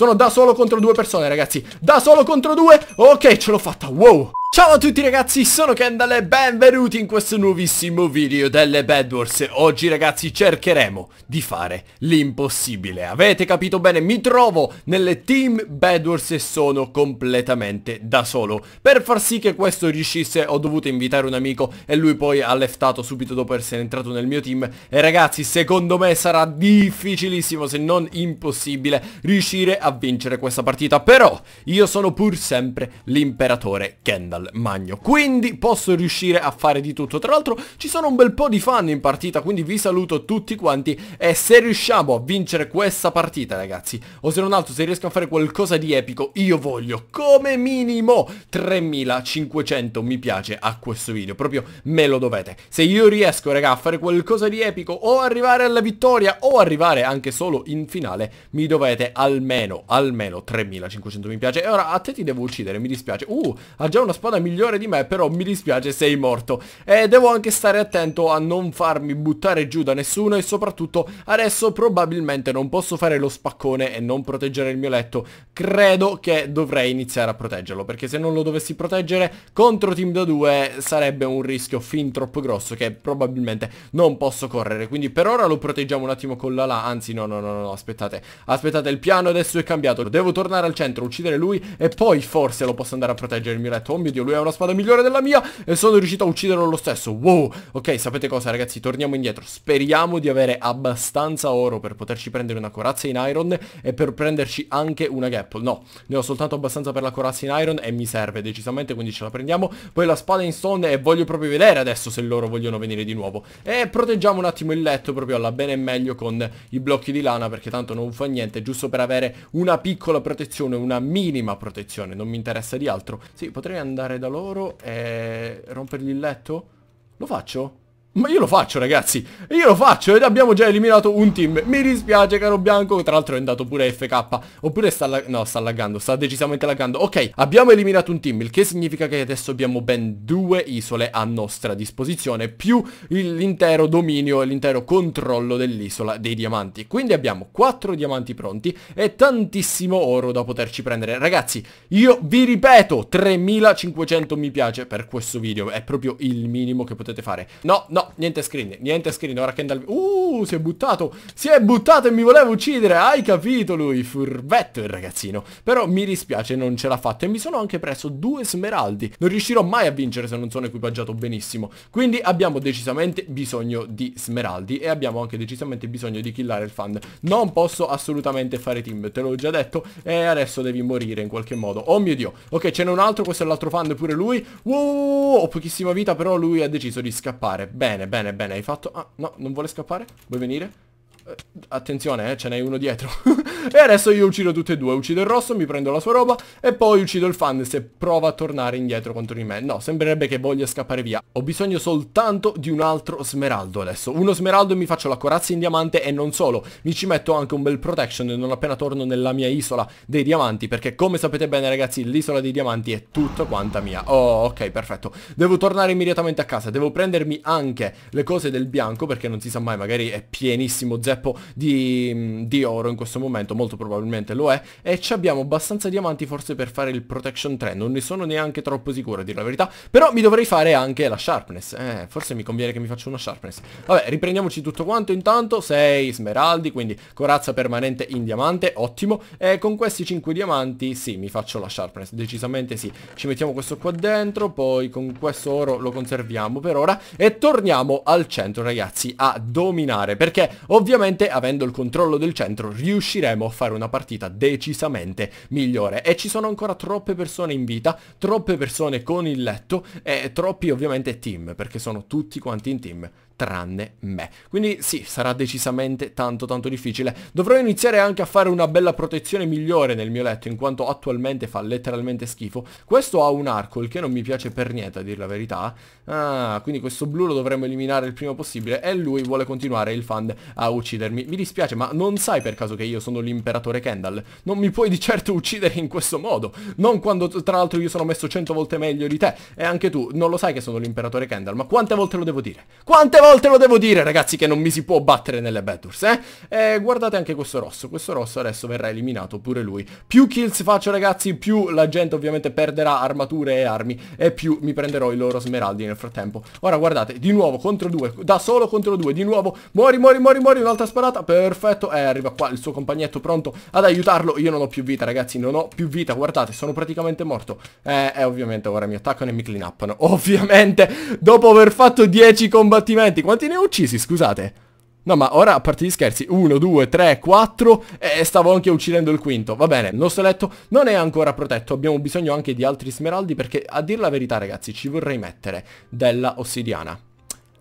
Sono da solo contro due persone ragazzi Da solo contro due Ok ce l'ho fatta Wow Ciao a tutti ragazzi, sono Kendall e benvenuti in questo nuovissimo video delle Bad Wars. Oggi ragazzi cercheremo di fare l'impossibile. Avete capito bene? Mi trovo nelle team Bad Wars e sono completamente da solo. Per far sì che questo riuscisse ho dovuto invitare un amico e lui poi ha leftato subito dopo essere entrato nel mio team. E ragazzi secondo me sarà difficilissimo se non impossibile riuscire a vincere questa partita. Però io sono pur sempre l'imperatore Kendall dal magno. Quindi posso riuscire a fare di tutto. Tra l'altro ci sono un bel po' di fan in partita, quindi vi saluto tutti quanti. E se riusciamo a vincere questa partita, ragazzi, o se non altro, se riesco a fare qualcosa di epico, io voglio come minimo 3500 mi piace a questo video. Proprio me lo dovete. Se io riesco, raga, a fare qualcosa di epico, o arrivare alla vittoria, o arrivare anche solo in finale, mi dovete almeno, almeno 3500 mi piace. E ora a te ti devo uccidere, mi dispiace. Uh, ha già una spada spada migliore di me però mi dispiace sei morto e devo anche stare attento a non farmi buttare giù da nessuno e soprattutto adesso probabilmente non posso fare lo spaccone e non proteggere il mio letto credo che dovrei iniziare a proteggerlo perché se non lo dovessi proteggere contro team da 2 sarebbe un rischio fin troppo grosso che probabilmente non posso correre quindi per ora lo proteggiamo un attimo con la là anzi no no no no aspettate aspettate il piano adesso è cambiato devo tornare al centro uccidere lui e poi forse lo posso andare a proteggere il mio letto oh mio dio Dio, lui ha una spada migliore della mia e sono riuscito a ucciderlo lo stesso. Wow. Ok, sapete cosa ragazzi? Torniamo indietro. Speriamo di avere abbastanza oro per poterci prendere una corazza in iron e per prenderci anche una gapple. No, ne ho soltanto abbastanza per la corazza in iron e mi serve decisamente, quindi ce la prendiamo. Poi la spada in stone e voglio proprio vedere adesso se loro vogliono venire di nuovo. E proteggiamo un attimo il letto proprio alla bene e meglio con i blocchi di lana perché tanto non fa niente, giusto per avere una piccola protezione, una minima protezione, non mi interessa di altro. Sì, potrei andare andare da loro e rompergli il letto? Lo faccio? Ma io lo faccio ragazzi, io lo faccio ed abbiamo già eliminato un team Mi dispiace caro Bianco, tra l'altro è andato pure FK Oppure sta, lag... no, sta laggando, sta decisamente laggando Ok, abbiamo eliminato un team, il che significa che adesso abbiamo ben due isole a nostra disposizione Più l'intero dominio e l'intero controllo dell'isola dei diamanti Quindi abbiamo quattro diamanti pronti e tantissimo oro da poterci prendere Ragazzi, io vi ripeto, 3500 mi piace per questo video È proprio il minimo che potete fare No, no niente screen, niente screen, ora Kendall... Uh, si è buttato, si è buttato e mi voleva uccidere, hai capito lui, furbetto il ragazzino. Però mi dispiace, non ce l'ha fatta e mi sono anche preso due smeraldi. Non riuscirò mai a vincere se non sono equipaggiato benissimo. Quindi abbiamo decisamente bisogno di smeraldi e abbiamo anche decisamente bisogno di killare il fan. Non posso assolutamente fare team, te l'ho già detto, e adesso devi morire in qualche modo. Oh mio Dio, ok, ce n'è un altro, questo è l'altro fan pure lui. Wow, ho pochissima vita, però lui ha deciso di scappare. Beh. Bene, bene, bene, hai fatto... Ah, no, non vuole scappare? Vuoi venire? Eh, attenzione, eh, ce n'hai uno dietro E adesso io uccido tutte e due, uccido il rosso, mi prendo la sua roba e poi uccido il fan se prova a tornare indietro contro di me. No, sembrerebbe che voglia scappare via. Ho bisogno soltanto di un altro smeraldo adesso. Uno smeraldo e mi faccio la corazza in diamante e non solo, mi ci metto anche un bel protection non appena torno nella mia isola dei diamanti perché come sapete bene ragazzi l'isola dei diamanti è tutta quanta mia. Oh, ok, perfetto. Devo tornare immediatamente a casa, devo prendermi anche le cose del bianco perché non si sa mai, magari è pienissimo zeppo di, di oro in questo momento molto probabilmente lo è, e ci abbiamo abbastanza diamanti forse per fare il protection 3, non ne sono neanche troppo sicuro a dire la verità, però mi dovrei fare anche la sharpness, eh, forse mi conviene che mi faccia una sharpness. Vabbè, riprendiamoci tutto quanto intanto, 6 smeraldi, quindi corazza permanente in diamante, ottimo, e con questi 5 diamanti sì, mi faccio la sharpness, decisamente sì. Ci mettiamo questo qua dentro, poi con questo oro lo conserviamo per ora, e torniamo al centro ragazzi, a dominare, perché ovviamente avendo il controllo del centro riusciremo a fare una partita decisamente migliore e ci sono ancora troppe persone in vita, troppe persone con il letto e troppi ovviamente team perché sono tutti quanti in team tranne me. Quindi sì, sarà decisamente tanto tanto difficile. Dovrò iniziare anche a fare una bella protezione migliore nel mio letto, in quanto attualmente fa letteralmente schifo. Questo ha un arco, il che non mi piace per niente, a dire la verità. Ah, quindi questo blu lo dovremmo eliminare il prima possibile e lui vuole continuare il fan a uccidermi. Mi dispiace, ma non sai per caso che io sono l'imperatore Kendall? Non mi puoi di certo uccidere in questo modo. Non quando tra l'altro io sono messo 100 volte meglio di te. E anche tu non lo sai che sono l'imperatore Kendall, ma quante volte lo devo dire? Quante volte? volte lo devo dire ragazzi che non mi si può battere nelle batters, eh? E eh, guardate anche questo rosso, questo rosso adesso verrà eliminato pure lui. Più kills faccio ragazzi, più la gente ovviamente perderà armature e armi e più mi prenderò i loro smeraldi nel frattempo. Ora guardate, di nuovo contro due, da solo contro due, di nuovo, muori, muori, muori, muori, un'altra sparata, perfetto, e eh, arriva qua il suo compagnetto pronto ad aiutarlo, io non ho più vita ragazzi, non ho più vita, guardate, sono praticamente morto. Eh, eh ovviamente ora mi attaccano e mi clean upano, ovviamente, dopo aver fatto 10 combattimenti Senti, quanti ne ho uccisi, scusate? No, ma ora, a parte gli scherzi, 1, 2, 3, 4 e stavo anche uccidendo il quinto. Va bene, il nostro letto non è ancora protetto, abbiamo bisogno anche di altri smeraldi perché, a dir la verità, ragazzi, ci vorrei mettere della ossidiana.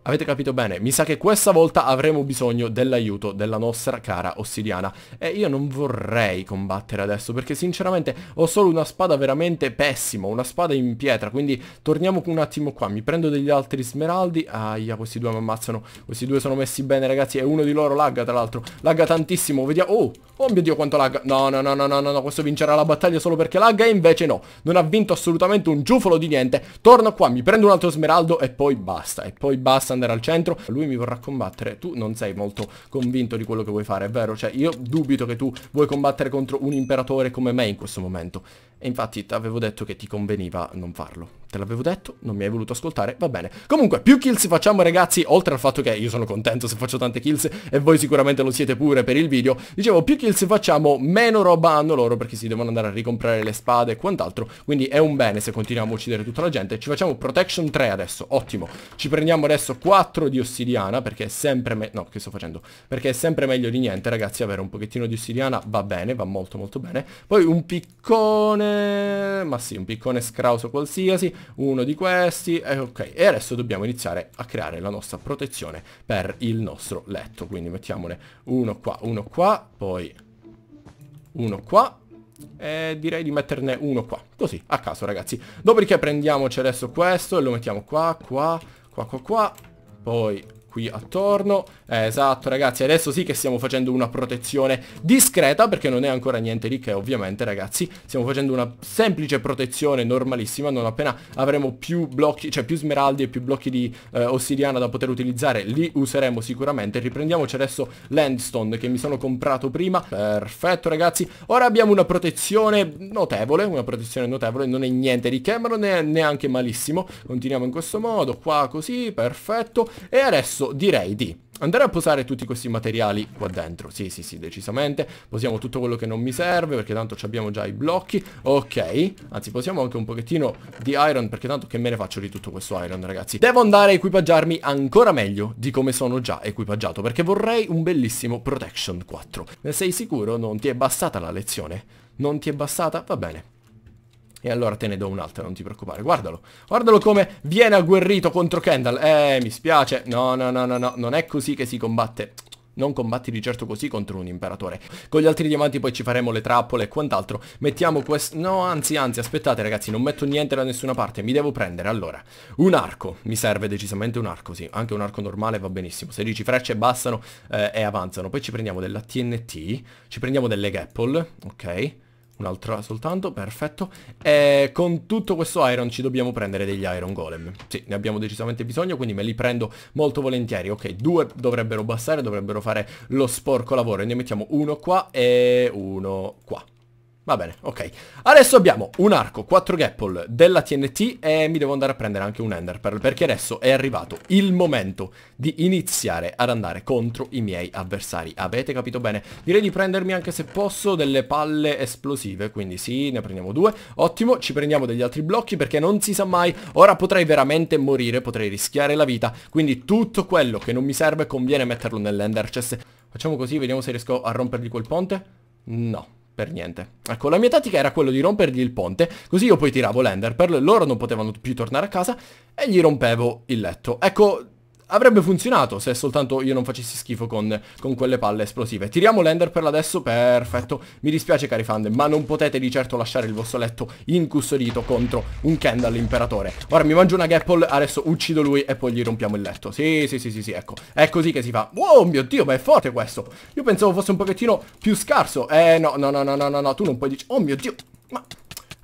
Avete capito bene? Mi sa che questa volta avremo bisogno dell'aiuto della nostra cara ossidiana. E io non vorrei combattere adesso perché sinceramente ho solo una spada veramente pessima, una spada in pietra. Quindi torniamo un attimo qua. Mi prendo degli altri smeraldi. Aia, questi due mi ammazzano. Questi due sono messi bene ragazzi e uno di loro lagga tra l'altro. Lagga tantissimo. Vediamo. Oh, oh mio Dio quanto lagga. No, no, no, no, no, no, no. Questo vincerà la battaglia solo perché lagga e invece no. Non ha vinto assolutamente un giufolo di niente. Torno qua, mi prendo un altro smeraldo e poi basta. E poi basta andare al centro Lui mi vorrà combattere Tu non sei molto convinto di quello che vuoi fare, è vero? Cioè io dubito che tu vuoi combattere contro un imperatore come me in questo momento E infatti ti avevo detto che ti conveniva non farlo Te l'avevo detto, non mi hai voluto ascoltare, va bene. Comunque, più kills facciamo ragazzi, oltre al fatto che io sono contento se faccio tante kills e voi sicuramente lo siete pure per il video, dicevo, più kills facciamo, meno roba hanno loro perché si devono andare a ricomprare le spade e quant'altro, quindi è un bene se continuiamo a uccidere tutta la gente. Ci facciamo protection 3 adesso, ottimo. Ci prendiamo adesso 4 di ossidiana perché è sempre meglio, no, che sto facendo? Perché è sempre meglio di niente ragazzi, avere un pochettino di ossidiana va bene, va molto molto bene. Poi un piccone, ma sì, un piccone scrauso qualsiasi uno di questi, e eh, ok. E adesso dobbiamo iniziare a creare la nostra protezione per il nostro letto. Quindi mettiamone uno qua, uno qua, poi uno qua e direi di metterne uno qua, così, a caso ragazzi. Dopodiché prendiamoci adesso questo e lo mettiamo qua, qua, qua, qua, qua, poi qui attorno eh, Esatto ragazzi adesso sì che stiamo facendo una protezione discreta perché non è ancora niente di che ovviamente ragazzi Stiamo facendo una semplice protezione normalissima Non appena avremo più blocchi, cioè più smeraldi e più blocchi di eh, ossidiana da poter utilizzare Li useremo sicuramente Riprendiamoci adesso l'endstone che mi sono comprato prima Perfetto ragazzi Ora abbiamo una protezione notevole Una protezione notevole non è niente di che ma non è neanche malissimo Continuiamo in questo modo qua così perfetto E adesso direi di andare a posare tutti questi materiali qua dentro. Sì, sì, sì, decisamente. Posiamo tutto quello che non mi serve, perché tanto abbiamo già i blocchi. Ok, anzi, posiamo anche un pochettino di iron, perché tanto che me ne faccio di tutto questo iron, ragazzi. Devo andare a equipaggiarmi ancora meglio di come sono già equipaggiato, perché vorrei un bellissimo protection 4. Ne sei sicuro? Non ti è bastata la lezione? Non ti è bastata? Va bene. E allora te ne do un'altra, non ti preoccupare. Guardalo. Guardalo come viene agguerrito contro Kendall. Eh, mi spiace. No, no, no, no, no. Non è così che si combatte. Non combatti di certo così contro un imperatore. Con gli altri diamanti poi ci faremo le trappole e quant'altro. Mettiamo questo... No, anzi, anzi, aspettate ragazzi, non metto niente da nessuna parte. Mi devo prendere, allora. Un arco. Mi serve decisamente un arco, sì. Anche un arco normale va benissimo. 16 frecce bastano eh, e avanzano. Poi ci prendiamo della TNT. Ci prendiamo delle Gapple, ok. Un'altra soltanto, perfetto. E con tutto questo iron ci dobbiamo prendere degli iron golem. Sì, ne abbiamo decisamente bisogno, quindi me li prendo molto volentieri. Ok, due dovrebbero bastare, dovrebbero fare lo sporco lavoro. E ne mettiamo uno qua e uno qua. Va bene, ok. Adesso abbiamo un arco, 4 gapple della TNT e mi devo andare a prendere anche un ender pearl perché adesso è arrivato il momento di iniziare ad andare contro i miei avversari. Avete capito bene? Direi di prendermi anche se posso delle palle esplosive, quindi sì, ne prendiamo due. Ottimo, ci prendiamo degli altri blocchi perché non si sa mai. Ora potrei veramente morire, potrei rischiare la vita, quindi tutto quello che non mi serve conviene metterlo nell'ender chest. Facciamo così, vediamo se riesco a rompergli quel ponte. No, per niente. Ecco, la mia tattica era quella di rompergli il ponte, così io poi tiravo l'ender, Pearl, loro non potevano più tornare a casa e gli rompevo il letto. Ecco, avrebbe funzionato se soltanto io non facessi schifo con, con quelle palle esplosive. Tiriamo l'ender per adesso, perfetto. Mi dispiace cari fan, ma non potete di certo lasciare il vostro letto incustodito contro un Kendall imperatore. Ora mi mangio una Gapple, adesso uccido lui e poi gli rompiamo il letto. Sì, sì, sì, sì, sì, ecco. È così che si fa. Oh mio Dio, ma è forte questo. Io pensavo fosse un pochettino più scarso. Eh, no, no, no, no, no, no, no, tu non puoi dire... Oh mio Dio, ma...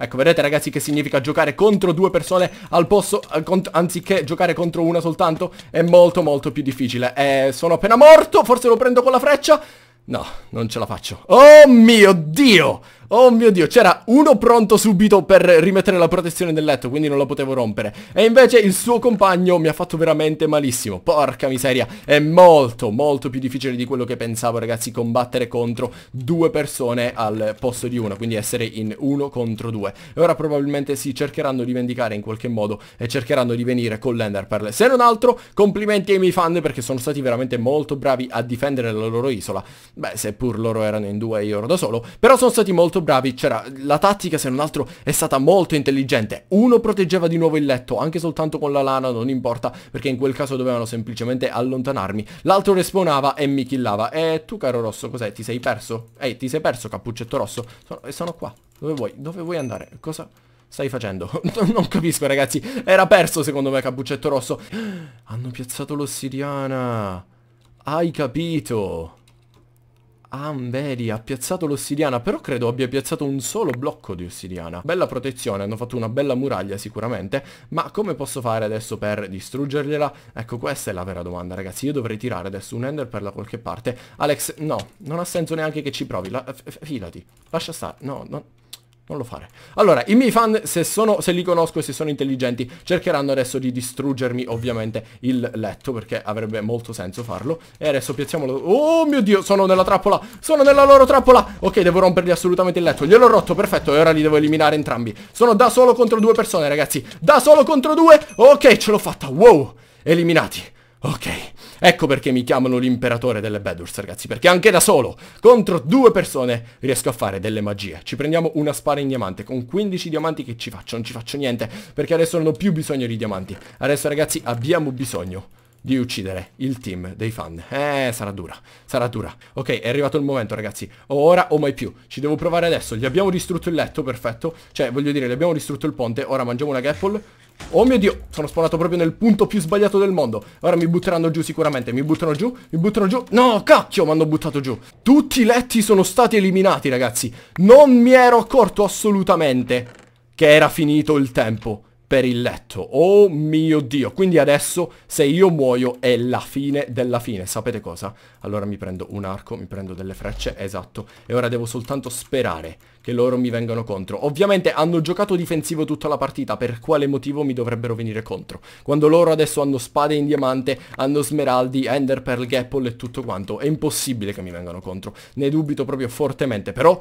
Ecco, vedete ragazzi che significa giocare contro due persone al posto, eh, anziché giocare contro una soltanto? È molto molto più difficile. Eh, sono appena morto, forse lo prendo con la freccia? No, non ce la faccio. Oh mio Dio! Oh mio Dio, c'era uno pronto subito per rimettere la protezione del letto, quindi non lo potevo rompere. E invece il suo compagno mi ha fatto veramente malissimo. Porca miseria, è molto, molto più difficile di quello che pensavo, ragazzi, combattere contro due persone al posto di uno, quindi essere in uno contro due. E ora probabilmente si sì, cercheranno di vendicare in qualche modo e cercheranno di venire con l'Ender Pearl. Se non altro, complimenti ai miei fan perché sono stati veramente molto bravi a difendere la loro isola. Beh, seppur loro erano in due e io ero da solo, però sono stati molto bravi, c'era la tattica se non altro è stata molto intelligente. Uno proteggeva di nuovo il letto, anche soltanto con la lana, non importa, perché in quel caso dovevano semplicemente allontanarmi. L'altro respawnava e mi killava. E tu caro rosso, cos'è? Ti sei perso? Ehi, ti sei perso cappuccetto rosso? Sono, eh, sono qua. Dove vuoi? Dove vuoi andare? Cosa stai facendo? non capisco ragazzi, era perso secondo me Cappuccetto Rosso. Hanno piazzato l'ossidiana. Hai capito? Ah, vedi, ha piazzato l'ossidiana, però credo abbia piazzato un solo blocco di ossidiana. Bella protezione, hanno fatto una bella muraglia sicuramente, ma come posso fare adesso per distruggergliela? Ecco, questa è la vera domanda, ragazzi. Io dovrei tirare adesso un ender per da qualche parte. Alex, no, non ha senso neanche che ci provi, la, filati, lascia stare, no, no... Non lo fare. Allora, i miei fan, se, sono, se, li conosco e se sono intelligenti, cercheranno adesso di distruggermi ovviamente il letto, perché avrebbe molto senso farlo. E adesso piazziamolo... Oh mio Dio, sono nella trappola! Sono nella loro trappola! Ok, devo rompergli assolutamente il letto. Gliel'ho rotto, perfetto, e ora li devo eliminare entrambi. Sono da solo contro due persone, ragazzi. Da solo contro due! Ok, ce l'ho fatta, wow! Eliminati. Ok. Ecco perché mi chiamano l'imperatore delle Bedwars, ragazzi, perché anche da solo, contro due persone, riesco a fare delle magie. Ci prendiamo una spara in diamante, con 15 diamanti che ci faccio? Non ci faccio niente, perché adesso non ho più bisogno di diamanti. Adesso, ragazzi, abbiamo bisogno di uccidere il team dei fan. Eh, sarà dura, sarà dura. Ok, è arrivato il momento, ragazzi. O ora o mai più. Ci devo provare adesso. Gli abbiamo distrutto il letto, perfetto. Cioè, voglio dire, gli abbiamo distrutto il ponte. Ora mangiamo una Gapple Oh mio dio, sono spawnato proprio nel punto più sbagliato del mondo. Ora mi butteranno giù sicuramente, mi buttano giù, mi buttano giù. No, cacchio, mi hanno buttato giù. Tutti i letti sono stati eliminati, ragazzi. Non mi ero accorto assolutamente che era finito il tempo per il letto. Oh mio Dio. Quindi adesso se io muoio è la fine della fine. Sapete cosa? Allora mi prendo un arco, mi prendo delle frecce, esatto. E ora devo soltanto sperare che loro mi vengano contro. Ovviamente hanno giocato difensivo tutta la partita, per quale motivo mi dovrebbero venire contro? Quando loro adesso hanno spade in diamante, hanno smeraldi, ender pearl, gapple e tutto quanto, è impossibile che mi vengano contro. Ne dubito proprio fortemente, però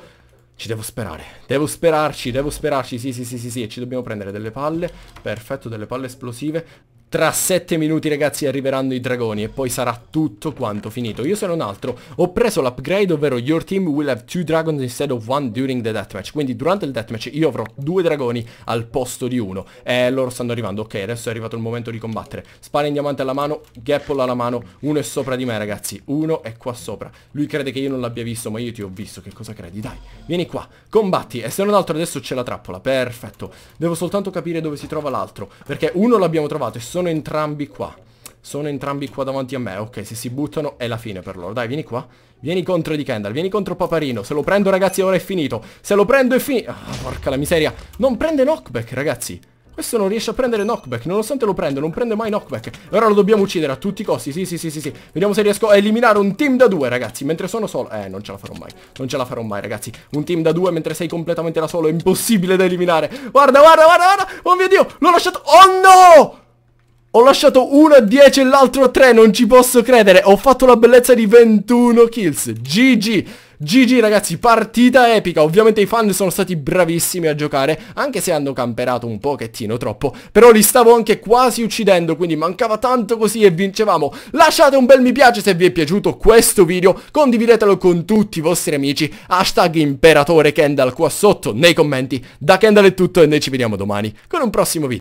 ci devo sperare, devo sperarci, devo sperarci, sì sì sì sì sì, ci dobbiamo prendere delle palle, perfetto, delle palle esplosive tra sette minuti ragazzi arriveranno i dragoni e poi sarà tutto quanto finito. Io se non altro ho preso l'upgrade ovvero your team will have two dragons instead of one during the deathmatch. Quindi durante il deathmatch io avrò due dragoni al posto di uno. E eh, loro stanno arrivando. Ok adesso è arrivato il momento di combattere. Spara in diamante alla mano, Gapple alla mano. Uno è sopra di me ragazzi. Uno è qua sopra. Lui crede che io non l'abbia visto ma io ti ho visto. Che cosa credi? Dai vieni qua. Combatti e se non altro adesso c'è la trappola. Perfetto. Devo soltanto capire dove si trova l'altro. Perché uno l'abbiamo trovato e sono sono entrambi qua. Sono entrambi qua davanti a me. Ok, se si buttano è la fine per loro. Dai, vieni qua. Vieni contro di Kendall, vieni contro Paparino. Se lo prendo, ragazzi, ora è finito. Se lo prendo è finito. Ah, porca la miseria. Non prende knockback, ragazzi. Questo non riesce a prendere knockback, nonostante lo prenda, non prende mai knockback. E ora lo dobbiamo uccidere a tutti i costi, sì, sì, sì, sì, sì. Vediamo se riesco a eliminare un team da due, ragazzi, mentre sono solo. Eh, non ce la farò mai, non ce la farò mai, ragazzi. Un team da due mentre sei completamente da solo, è impossibile da eliminare. Guarda, guarda, guarda, guarda. Oh mio Dio, l'ho lasciato. Oh no! Ho lasciato uno a 10 e l'altro a 3, non ci posso credere. Ho fatto la bellezza di 21 kills. GG. GG ragazzi, partita epica, ovviamente i fan sono stati bravissimi a giocare, anche se hanno camperato un pochettino troppo, però li stavo anche quasi uccidendo, quindi mancava tanto così e vincevamo. Lasciate un bel mi piace se vi è piaciuto questo video, condividetelo con tutti i vostri amici, hashtag imperatore Kendall qua sotto nei commenti. Da Kendall è tutto e noi ci vediamo domani con un prossimo video.